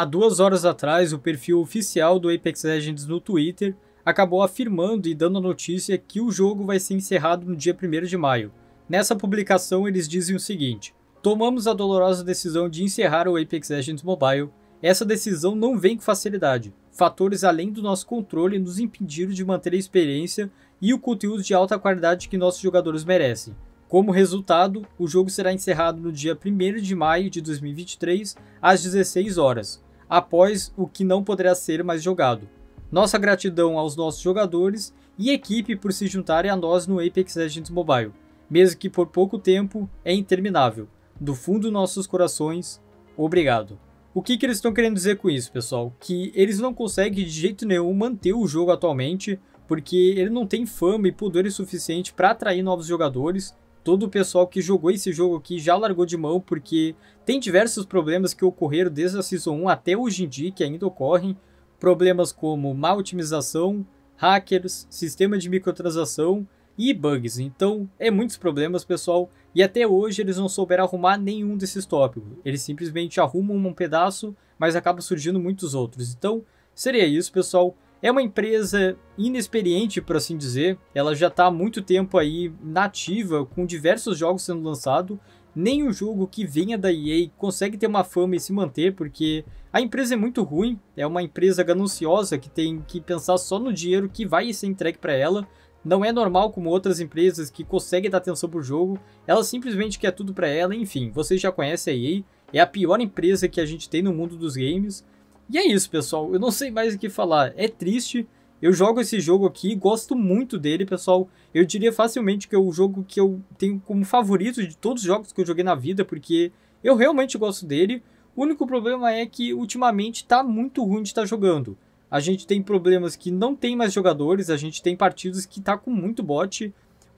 Há duas horas atrás, o perfil oficial do Apex Legends no Twitter acabou afirmando e dando a notícia que o jogo vai ser encerrado no dia 1 de maio. Nessa publicação, eles dizem o seguinte: Tomamos a dolorosa decisão de encerrar o Apex Legends Mobile. Essa decisão não vem com facilidade. Fatores além do nosso controle nos impediram de manter a experiência e o conteúdo de alta qualidade que nossos jogadores merecem. Como resultado, o jogo será encerrado no dia 1 de maio de 2023, às 16 horas após o que não poderá ser mais jogado. Nossa gratidão aos nossos jogadores e equipe por se juntarem a nós no Apex Legends Mobile, mesmo que por pouco tempo é interminável. Do fundo dos nossos corações, obrigado. O que, que eles estão querendo dizer com isso, pessoal? Que eles não conseguem de jeito nenhum manter o jogo atualmente, porque ele não tem fama e poder suficiente para atrair novos jogadores todo o pessoal que jogou esse jogo aqui já largou de mão, porque tem diversos problemas que ocorreram desde a Season 1 até hoje em dia, que ainda ocorrem. Problemas como má otimização, hackers, sistema de microtransação e bugs. Então, é muitos problemas, pessoal, e até hoje eles não souberam arrumar nenhum desses tópicos. Eles simplesmente arrumam um pedaço, mas acabam surgindo muitos outros. Então, seria isso, pessoal. É uma empresa inexperiente, por assim dizer. Ela já está há muito tempo aí nativa, com diversos jogos sendo lançados. Nenhum jogo que venha da EA consegue ter uma fama e se manter, porque a empresa é muito ruim. É uma empresa gananciosa que tem que pensar só no dinheiro que vai ser entregue para ela. Não é normal como outras empresas que conseguem dar atenção pro jogo. Ela simplesmente quer tudo para ela. Enfim, vocês já conhecem a EA. É a pior empresa que a gente tem no mundo dos games. E é isso, pessoal. Eu não sei mais o que falar. É triste. Eu jogo esse jogo aqui, gosto muito dele, pessoal. Eu diria facilmente que é o jogo que eu tenho como favorito de todos os jogos que eu joguei na vida, porque eu realmente gosto dele. O único problema é que ultimamente tá muito ruim de estar tá jogando. A gente tem problemas que não tem mais jogadores, a gente tem partidas que tá com muito bot.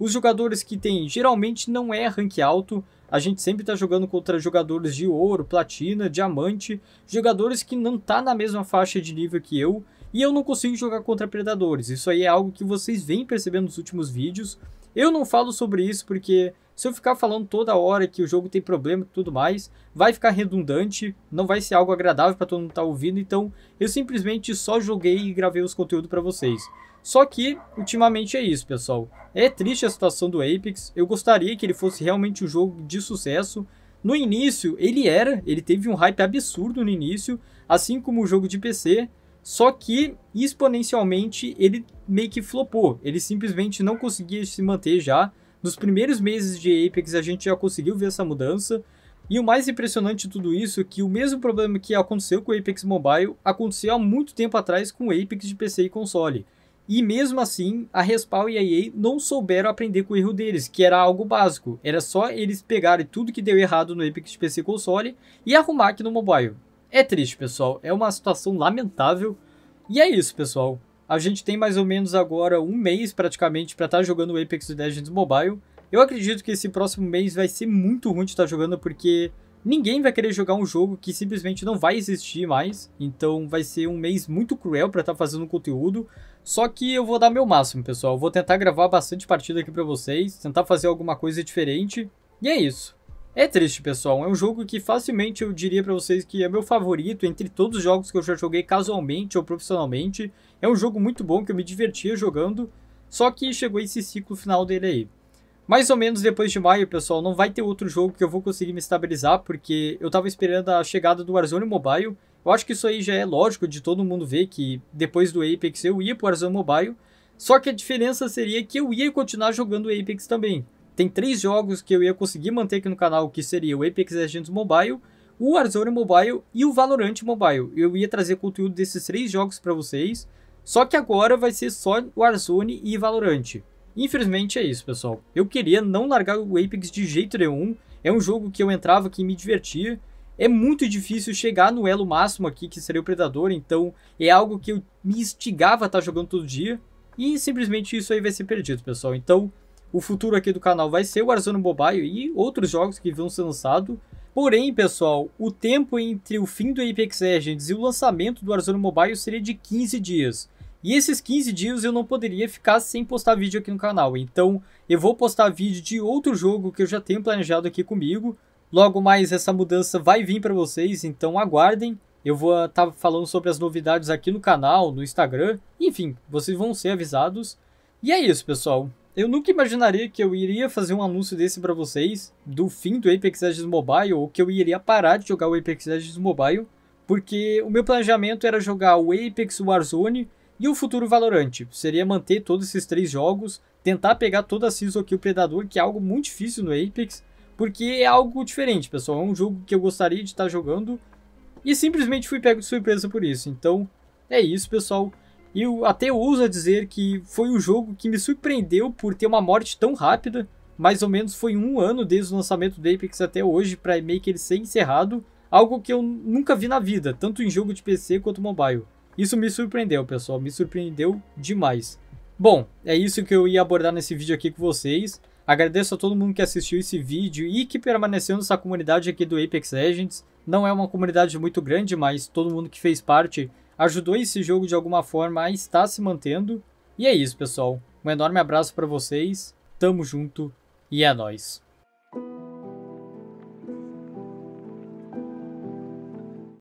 Os jogadores que tem geralmente não é rank alto, a gente sempre está jogando contra jogadores de ouro, platina, diamante, jogadores que não tá na mesma faixa de nível que eu, e eu não consigo jogar contra predadores. Isso aí é algo que vocês vêm percebendo nos últimos vídeos. Eu não falo sobre isso porque se eu ficar falando toda hora que o jogo tem problema e tudo mais, vai ficar redundante, não vai ser algo agradável para todo mundo estar tá ouvindo, então eu simplesmente só joguei e gravei os conteúdos para vocês. Só que, ultimamente é isso, pessoal. É triste a situação do Apex, eu gostaria que ele fosse realmente um jogo de sucesso. No início, ele era, ele teve um hype absurdo no início, assim como o jogo de PC, só que exponencialmente ele meio que flopou. Ele simplesmente não conseguia se manter já. Nos primeiros meses de Apex a gente já conseguiu ver essa mudança. E o mais impressionante de tudo isso é que o mesmo problema que aconteceu com o Apex Mobile aconteceu há muito tempo atrás com o Apex de PC e console. E mesmo assim, a Respawn e a EA não souberam aprender com o erro deles, que era algo básico. Era só eles pegarem tudo que deu errado no Apex de PC e console e arrumar aqui no mobile. É triste, pessoal. É uma situação lamentável. E é isso, pessoal. A gente tem mais ou menos agora um mês praticamente para estar tá jogando Apex Legends Mobile. Eu acredito que esse próximo mês vai ser muito ruim de estar tá jogando porque ninguém vai querer jogar um jogo que simplesmente não vai existir mais. Então vai ser um mês muito cruel para estar tá fazendo conteúdo. Só que eu vou dar meu máximo, pessoal. vou tentar gravar bastante partida aqui para vocês, tentar fazer alguma coisa diferente. E é isso. É triste, pessoal. É um jogo que facilmente eu diria para vocês que é meu favorito entre todos os jogos que eu já joguei casualmente ou profissionalmente. É um jogo muito bom que eu me divertia jogando, só que chegou esse ciclo final dele aí. Mais ou menos depois de maio, pessoal, não vai ter outro jogo que eu vou conseguir me estabilizar, porque eu tava esperando a chegada do Warzone Mobile. Eu acho que isso aí já é lógico de todo mundo ver que depois do Apex eu ia pro Warzone Mobile, só que a diferença seria que eu ia continuar jogando Apex também tem três jogos que eu ia conseguir manter aqui no canal, que seria o Apex Legends Mobile, o Warzone Mobile e o Valorant Mobile. Eu ia trazer conteúdo desses três jogos para vocês, só que agora vai ser só Warzone e Valorant. Infelizmente é isso, pessoal. Eu queria não largar o Apex de jeito nenhum, é um jogo que eu entrava que me divertia, é muito difícil chegar no elo máximo aqui, que seria o Predador, então é algo que eu me instigava a estar tá jogando todo dia, e simplesmente isso aí vai ser perdido, pessoal. Então, o futuro aqui do canal vai ser o Warzone Mobile e outros jogos que vão ser lançados. Porém, pessoal, o tempo entre o fim do Apex Legends e o lançamento do Warzone Mobile seria de 15 dias. E esses 15 dias eu não poderia ficar sem postar vídeo aqui no canal. Então, eu vou postar vídeo de outro jogo que eu já tenho planejado aqui comigo. Logo mais essa mudança vai vir para vocês, então aguardem. Eu vou estar ah, tá falando sobre as novidades aqui no canal, no Instagram. Enfim, vocês vão ser avisados. E é isso, pessoal. Eu nunca imaginaria que eu iria fazer um anúncio desse para vocês do fim do Apex Legends Mobile ou que eu iria parar de jogar o Apex Legends Mobile, porque o meu planejamento era jogar o Apex Warzone e o futuro Valorant. Seria manter todos esses três jogos, tentar pegar toda a Season aqui o Predador, que é algo muito difícil no Apex, porque é algo diferente, pessoal. É um jogo que eu gostaria de estar jogando e simplesmente fui pego de surpresa por isso. Então, é isso, pessoal. E eu até ouso dizer que foi o jogo que me surpreendeu por ter uma morte tão rápida. Mais ou menos foi um ano desde o lançamento do Apex até hoje para meio que ele ser encerrado. Algo que eu nunca vi na vida, tanto em jogo de PC quanto mobile. Isso me surpreendeu, pessoal. Me surpreendeu demais. Bom, é isso que eu ia abordar nesse vídeo aqui com vocês. Agradeço a todo mundo que assistiu esse vídeo e que permaneceu nessa comunidade aqui do Apex Legends. Não é uma comunidade muito grande, mas todo mundo que fez parte ajudou esse jogo de alguma forma a estar se mantendo. E é isso, pessoal. Um enorme abraço para vocês. Tamo junto e é nós.